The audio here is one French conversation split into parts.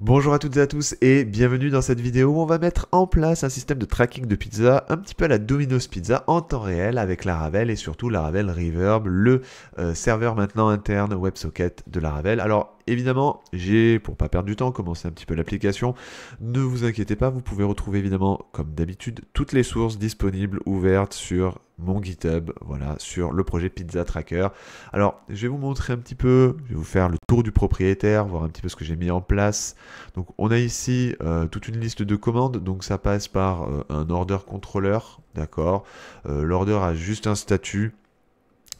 Bonjour à toutes et à tous et bienvenue dans cette vidéo où on va mettre en place un système de tracking de pizza un petit peu à la Domino's Pizza en temps réel avec Laravel et surtout Laravel Reverb, le euh, serveur maintenant interne WebSocket de Laravel. Alors évidemment, j'ai, pour pas perdre du temps, commencé un petit peu l'application. Ne vous inquiétez pas, vous pouvez retrouver évidemment, comme d'habitude, toutes les sources disponibles ouvertes sur mon GitHub, voilà, sur le projet Pizza Tracker. Alors, je vais vous montrer un petit peu, je vais vous faire le tour du propriétaire, voir un petit peu ce que j'ai mis en place. Donc, on a ici euh, toute une liste de commandes, donc ça passe par euh, un order controller, d'accord. Euh, l'order a juste un statut,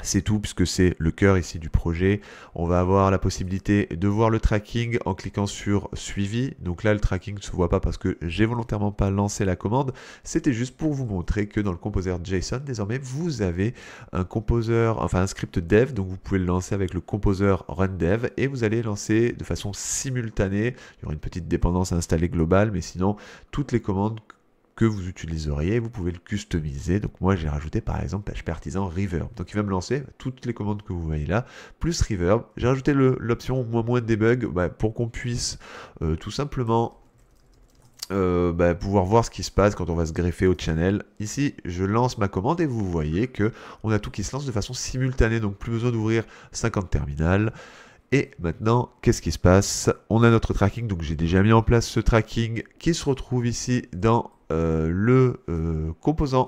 c'est tout puisque c'est le cœur ici du projet. On va avoir la possibilité de voir le tracking en cliquant sur suivi. Donc là, le tracking ne se voit pas parce que j'ai volontairement pas lancé la commande. C'était juste pour vous montrer que dans le composeur JSON, désormais, vous avez un composeur, enfin un script dev. Donc vous pouvez le lancer avec le composeur run dev et vous allez lancer de façon simultanée. Il y aura une petite dépendance à installer globale, mais sinon, toutes les commandes que vous utiliseriez, vous pouvez le customiser. Donc moi j'ai rajouté par exemple page Artisan Reverb. Donc il va me lancer toutes les commandes que vous voyez là, plus Reverb. J'ai rajouté l'option moins moins debug bah, pour qu'on puisse euh, tout simplement euh, bah, pouvoir voir ce qui se passe quand on va se greffer au channel. Ici, je lance ma commande et vous voyez que on a tout qui se lance de façon simultanée, donc plus besoin d'ouvrir 50 terminales. Et maintenant, qu'est-ce qui se passe On a notre tracking, donc j'ai déjà mis en place ce tracking qui se retrouve ici dans euh, le euh, composant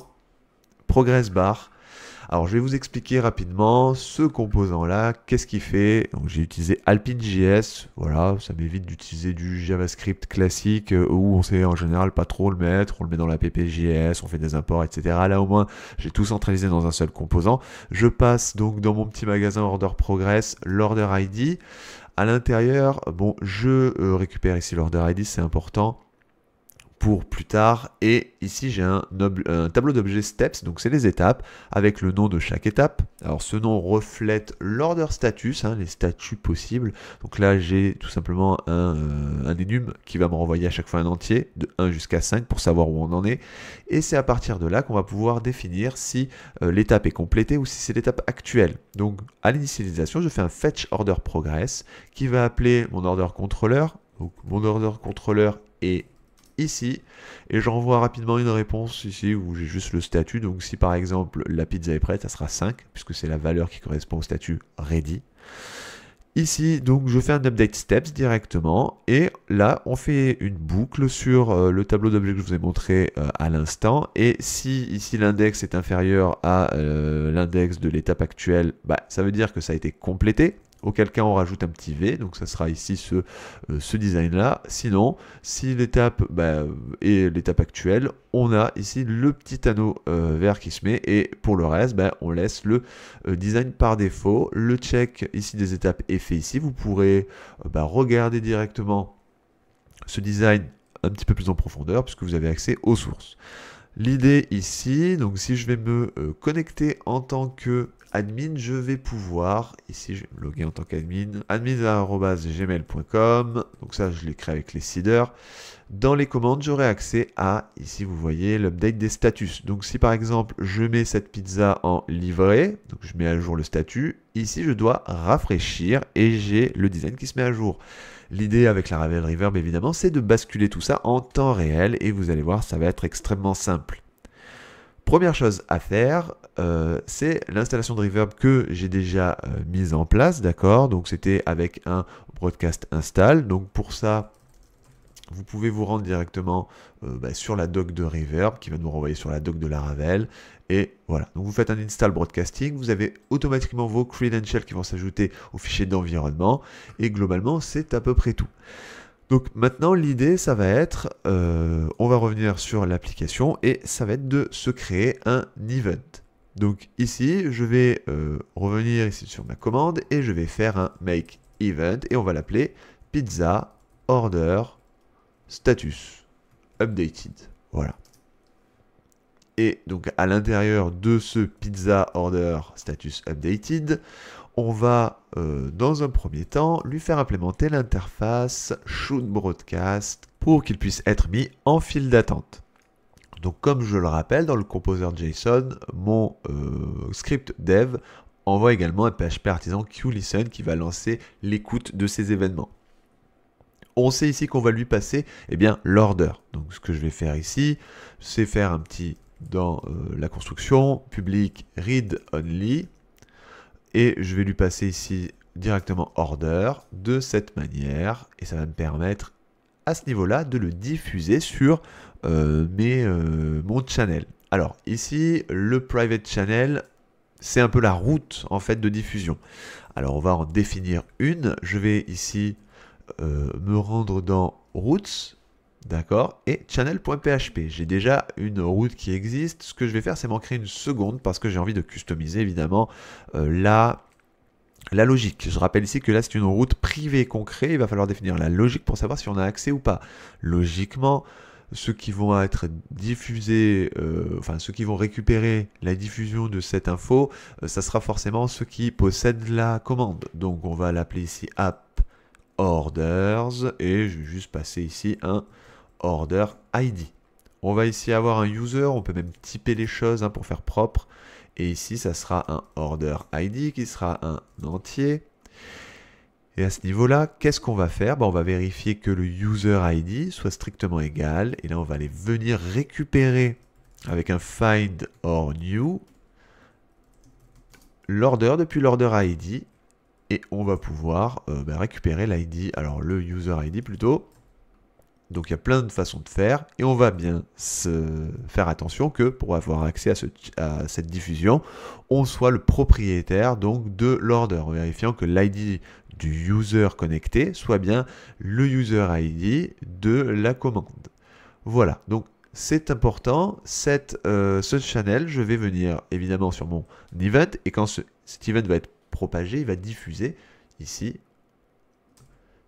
progress bar alors je vais vous expliquer rapidement ce composant-là, qu'est-ce qu'il fait. Donc j'ai utilisé AlpineJS, voilà, ça m'évite d'utiliser du JavaScript classique euh, où on sait en général pas trop le mettre, on le met dans la PPJS, on fait des imports, etc. Là au moins j'ai tout centralisé dans un seul composant. Je passe donc dans mon petit magasin Order Progress l'Order ID. À l'intérieur, bon, je euh, récupère ici l'Order ID, c'est important pour plus tard. Et ici, j'ai un, un, tableau d'objets steps, donc c'est les étapes, avec le nom de chaque étape. Alors ce nom reflète l'order status, hein, les statuts possibles. Donc là, j'ai tout simplement un, enum euh, qui va me renvoyer à chaque fois un entier, de 1 jusqu'à 5, pour savoir où on en est. Et c'est à partir de là qu'on va pouvoir définir si euh, l'étape est complétée ou si c'est l'étape actuelle. Donc à l'initialisation, je fais un fetch order progress qui va appeler mon order controller. Donc mon order controller est ici. Et j'envoie rapidement une réponse ici où j'ai juste le statut. Donc si par exemple la pizza est prête, ça sera 5, puisque c'est la valeur qui correspond au statut ready. Ici, donc, je fais un update steps directement et là, on fait une boucle sur euh, le tableau d'objets que je vous ai montré euh, à l'instant. Et si ici l'index est inférieur à euh, l'index de l'étape actuelle, bah, ça veut dire que ça a été complété auquel cas on rajoute un petit V, donc ça sera ici ce, euh, ce design là. Sinon, si l'étape bah, est l'étape actuelle, on a ici le petit anneau euh, vert qui se met et pour le reste, bah, on laisse le euh, design par défaut. Le check ici des étapes est fait ici, vous pourrez bah, regarder directement ce design un petit peu plus en profondeur puisque vous avez accès aux sources. L'idée ici, donc si je vais me connecter en tant que admin, je vais pouvoir, ici je vais me loguer en tant qu'admin, admin.gmail.com, donc ça je créé avec les seeders. Dans les commandes, j'aurai accès à, ici vous voyez, l'update des statuts. Donc si par exemple je mets cette pizza en livrée, donc je mets à jour le statut, ici je dois rafraîchir et j'ai le design qui se met à jour. L'idée avec la Ravel Reverb évidemment, c'est de basculer tout ça en temps réel et vous allez voir, ça va être extrêmement simple. Première chose à faire, euh, c'est l'installation de Reverb que j'ai déjà euh, mise en place, d'accord Donc c'était avec un broadcast install. Donc pour ça, vous pouvez vous rendre directement euh, bah, sur la doc de Reverb qui va nous renvoyer sur la doc de Laravel. Et voilà, donc vous faites un install broadcasting, vous avez automatiquement vos credentials qui vont s'ajouter au fichier d'environnement. Et globalement, c'est à peu près tout. Donc maintenant, l'idée, ça va être, euh, on va revenir sur l'application et ça va être de se créer un event. Donc ici, je vais euh, revenir ici sur ma commande et je vais faire un make event et on va l'appeler pizza order status updated. Voilà. Et donc à l'intérieur de ce pizza order status updated, on va, euh, dans un premier temps, lui faire implémenter l'interface Shoot Broadcast pour qu'il puisse être mis en file d'attente. Donc comme je le rappelle, dans le composeur JSON, mon euh, script dev envoie également un PHP artisan QListen qui va lancer l'écoute de ces événements. On sait ici qu'on va lui passer eh bien l'order. Donc ce que je vais faire ici, c'est faire un petit dans euh, la construction public read only et je vais lui passer ici directement order de cette manière et ça va me permettre à ce niveau-là de le diffuser sur euh, mes, euh, mon channel. Alors ici, le private channel, c'est un peu la route en fait de diffusion. Alors on va en définir une. Je vais ici euh, me rendre dans routes D'accord Et channel.php. J'ai déjà une route qui existe. Ce que je vais faire, c'est m'en créer une seconde parce que j'ai envie de customiser évidemment euh, la, logique. Je rappelle ici que là, c'est une route privée qu'on crée. Il va falloir définir la logique pour savoir si on a accès ou pas. Logiquement, ceux qui vont être diffusés, euh, enfin ceux qui vont récupérer la diffusion de cette info, euh, ça sera forcément ceux qui possèdent la commande. Donc on va l'appeler ici app orders et je vais juste passer ici un order ID. On va ici avoir un user, on peut même typer les choses hein, pour faire propre. Et ici, ça sera un order ID qui sera un entier. Et à ce niveau-là, qu'est-ce qu'on va faire bah, On va vérifier que le user ID soit strictement égal. Et là, on va aller venir récupérer avec un find or new l'order depuis l'order ID. Et on va pouvoir euh, bah, récupérer l'ID, alors le user ID plutôt, donc il y a plein de façons de faire et on va bien se faire attention que pour avoir accès à, cette diffusion, on soit le propriétaire donc de l'order, en vérifiant que l'ID du user connecté soit bien le user ID de la commande. Voilà, donc c'est important, cette, euh, ce channel, je vais venir évidemment sur mon event, et quand ce, cet event va être propagé, il va diffuser ici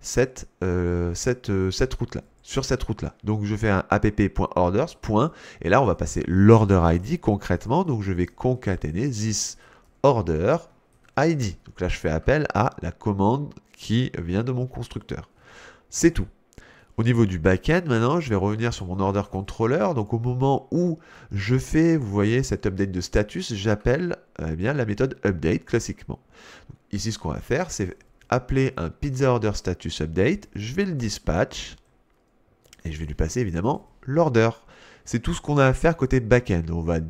cette, euh, euh, cette route-là sur cette route-là. Donc je fais un app.orders. Et là, on va passer l'order ID concrètement. Donc je vais concaténer this order ID. Donc là, je fais appel à la commande qui vient de mon constructeur. C'est tout. Au niveau du backend, maintenant, je vais revenir sur mon order controller. Donc au moment où je fais, vous voyez, cette update de status, j'appelle euh, eh bien la méthode update classiquement. ici, ce qu'on va faire, c'est appeler un pizza order status update. Je vais le dispatch et je vais lui passer évidemment l'order. C'est tout ce qu'on a à faire côté back-end. On va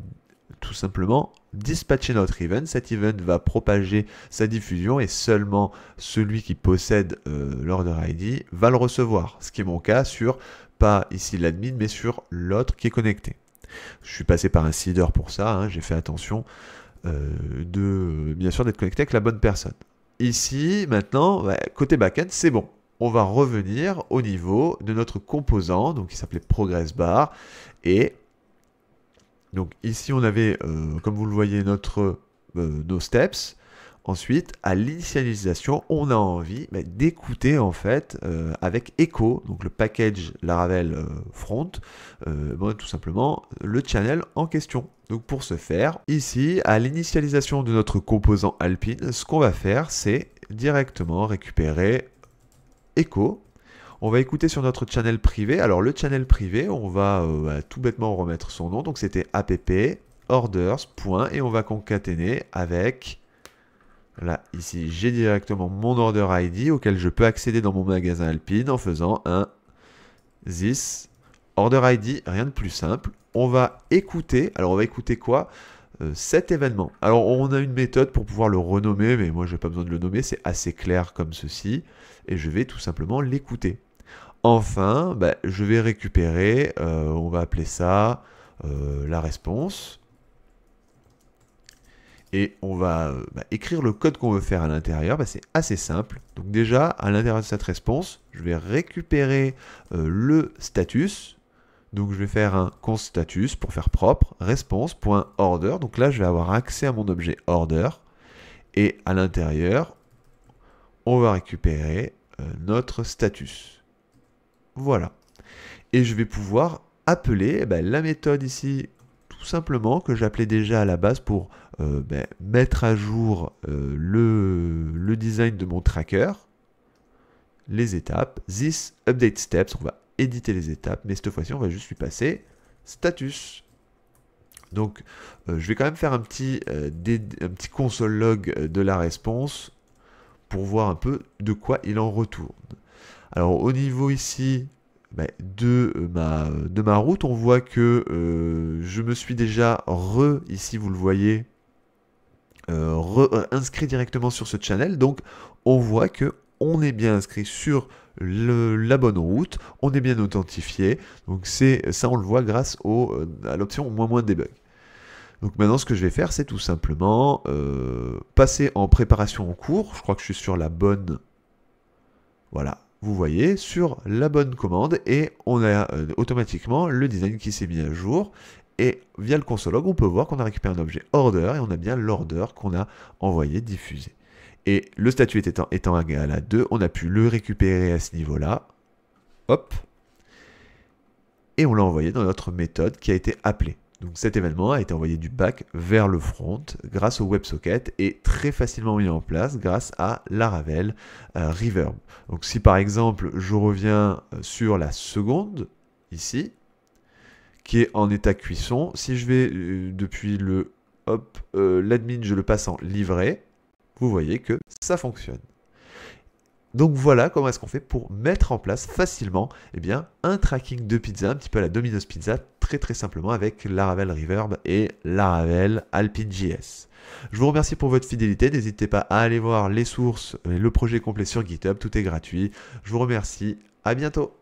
tout simplement dispatcher notre event. Cet event va propager sa diffusion et seulement celui qui possède euh, l'order ID va le recevoir. Ce qui est mon cas sur, pas ici l'admin, mais sur l'autre qui est connecté. Je suis passé par un seeder pour ça, hein. j'ai fait attention euh, de bien sûr d'être connecté avec la bonne personne. Ici, maintenant, côté côté end c'est bon on va revenir au niveau de notre composant, donc qui s'appelait progress bar. Et donc ici, on avait, euh, comme vous le voyez, notre, euh, nos steps. Ensuite, à l'initialisation, on a envie bah, d'écouter en fait euh, avec Echo, donc le package Laravel front, bah, tout simplement le channel en question. Donc pour ce faire, ici, à l'initialisation de notre composant Alpine, ce qu'on va faire, c'est directement récupérer écho. On va écouter sur notre channel privé. Alors le channel privé, on va euh, bah, tout bêtement remettre son nom. Donc c'était app orders. Point, et on va concaténer avec Là, ici, j'ai directement mon order ID auquel je peux accéder dans mon magasin Alpine en faisant un this order ID, rien de plus simple. On va écouter, alors on va écouter quoi euh, cet événement. Alors on a une méthode pour pouvoir le renommer, mais moi je n'ai pas besoin de le nommer, c'est assez clair comme ceci, et je vais tout simplement l'écouter. Enfin, bah, je vais récupérer, euh, on va appeler ça euh, la réponse, et on va bah, écrire le code qu'on veut faire à l'intérieur, bah, c'est assez simple. Donc déjà, à l'intérieur de cette réponse, je vais récupérer le status, donc je vais faire un const status pour faire propre, response.order. Donc là, je vais avoir accès à mon objet order. Et à l'intérieur, on va récupérer euh, notre status. Voilà. Et je vais pouvoir appeler eh ben, la méthode ici, tout simplement, que j'appelais déjà à la base pour euh, ben, mettre à jour euh, le, le design de mon tracker. Les étapes, this update steps, on va éditer les étapes, mais cette fois-ci, on va juste lui passer status. Donc, euh, je vais quand même faire un petit, euh, un petit console log euh, de la réponse pour voir un peu de quoi il en retourne. Alors, au niveau ici ben, de, ma, de ma route, on voit que je me suis déjà re, ici vous le voyez, inscrit directement sur ce channel. Donc, on voit que on est bien inscrit sur la bonne route, on est bien authentifié, donc c'est ça on le voit grâce euh, à l'option moins moins debug. Donc maintenant ce que je vais faire c'est tout simplement euh, passer en préparation en cours, je crois que je suis sur la bonne, voilà, vous voyez, sur la bonne commande et on a euh, automatiquement le design qui s'est mis à jour et via le console log on peut voir qu'on a récupéré un objet order et on a bien l'order qu'on a envoyé diffuser. Et le statut étant, égal à 2, on a pu le récupérer à ce niveau-là. Hop. Et on l'a envoyé dans notre méthode qui a été appelée. Donc cet événement a été envoyé du back vers le front grâce au WebSocket et très facilement mis en place grâce à la Ravel euh, Reverb. Donc si par exemple je reviens euh, sur la seconde ici, qui est en état cuisson, si je vais euh, depuis le hop l'admin, je le passe en livret vous voyez que ça fonctionne. Donc voilà comment est-ce qu'on fait pour mettre en place facilement eh bien, un tracking de pizza, un petit peu à la Domino's Pizza, très très simplement avec Laravel Reverb et Laravel AlpineJS. Je vous remercie pour votre fidélité, n'hésitez pas à aller voir les sources, le projet complet sur GitHub, tout est gratuit. Je vous remercie, à bientôt